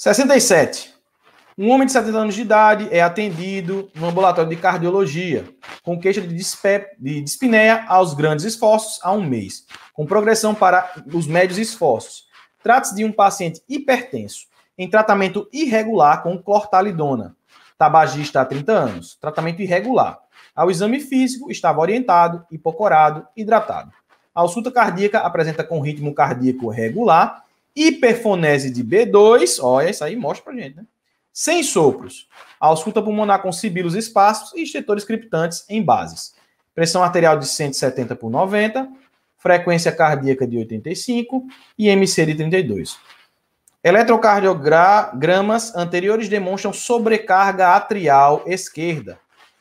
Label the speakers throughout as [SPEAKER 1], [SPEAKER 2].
[SPEAKER 1] 67. Um homem de 70 anos de idade é atendido no ambulatório de cardiologia com queixa de, dispe... de dispneia aos grandes esforços há um mês, com progressão para os médios esforços. Trata-se de um paciente hipertenso, em tratamento irregular com clortalidona, tabagista há 30 anos, tratamento irregular. Ao exame físico, estava orientado, hipocorado, hidratado. A ausculta cardíaca apresenta com ritmo cardíaco regular Hiperfonese de B2, olha, isso aí mostra pra gente, né? Sem sopros. Ausculta pulmonar com sibilos espaços e estetores criptantes em bases. Pressão arterial de 170 por 90, frequência cardíaca de 85 e MC de 32. Eletrocardiogramas anteriores demonstram sobrecarga atrial esquerda.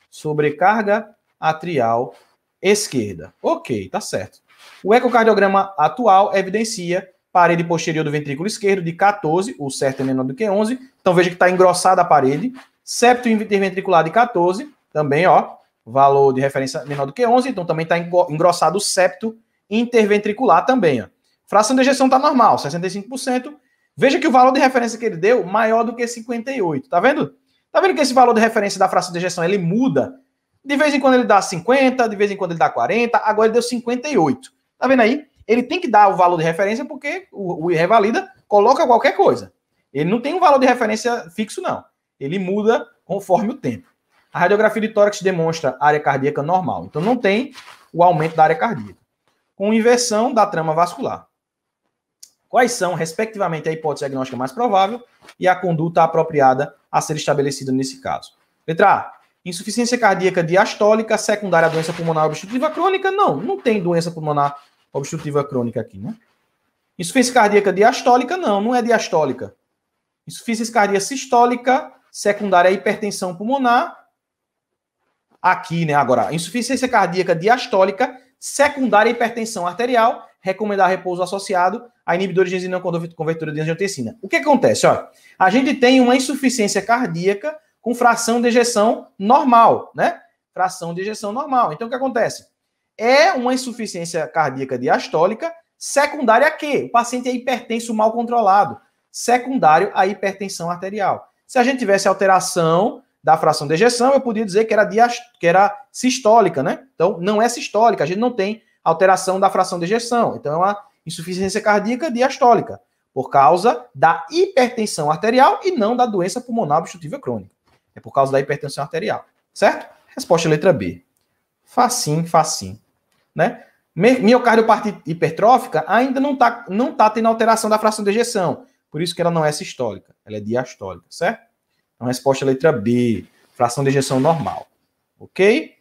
[SPEAKER 1] Sobrecarga atrial esquerda. Ok, tá certo. O ecocardiograma atual evidencia parede posterior do ventrículo esquerdo de 14, o certo é menor do que 11, então veja que está engrossada a parede, septo interventricular de 14, também, ó, valor de referência menor do que 11, então também está engrossado o septo interventricular também, ó. Fração de ejeção está normal, 65%. Veja que o valor de referência que ele deu maior do que 58, tá vendo? Tá vendo que esse valor de referência da fração de ejeção, ele muda. De vez em quando ele dá 50, de vez em quando ele dá 40, agora ele deu 58. Tá vendo aí? ele tem que dar o valor de referência porque o, o revalida coloca qualquer coisa. Ele não tem um valor de referência fixo, não. Ele muda conforme o tempo. A radiografia de tórax demonstra área cardíaca normal, então não tem o aumento da área cardíaca. Com inversão da trama vascular. Quais são, respectivamente, a hipótese diagnóstica mais provável e a conduta apropriada a ser estabelecida nesse caso? Letra A. Insuficiência cardíaca diastólica secundária à doença pulmonar obstrutiva crônica? Não, não tem doença pulmonar obstrutiva crônica aqui, né? Insuficiência cardíaca diastólica, não, não é diastólica. Insuficiência cardíaca sistólica, secundária à hipertensão pulmonar. Aqui, né? Agora, insuficiência cardíaca diastólica, secundária à hipertensão arterial, recomendar repouso associado a inibidores de enzima convertedora de angiotensina. O que acontece? Ó, a gente tem uma insuficiência cardíaca com fração de ejeção normal, né? Fração de ejeção normal. Então, o que acontece? é uma insuficiência cardíaca diastólica secundária a quê? O paciente é hipertenso mal controlado, secundário à hipertensão arterial. Se a gente tivesse alteração da fração de ejeção, eu podia dizer que era, diast... que era sistólica, né? Então, não é sistólica, a gente não tem alteração da fração de ejeção. Então, é uma insuficiência cardíaca diastólica, por causa da hipertensão arterial e não da doença pulmonar obstrutiva crônica. É por causa da hipertensão arterial, certo? Resposta letra B. Facim, facim né? Miocardiopatia hipertrófica ainda não está não tá tendo alteração da fração de ejeção. Por isso que ela não é sistólica, ela é diastólica, certo? Então, resposta é letra B, fração de ejeção normal. Ok?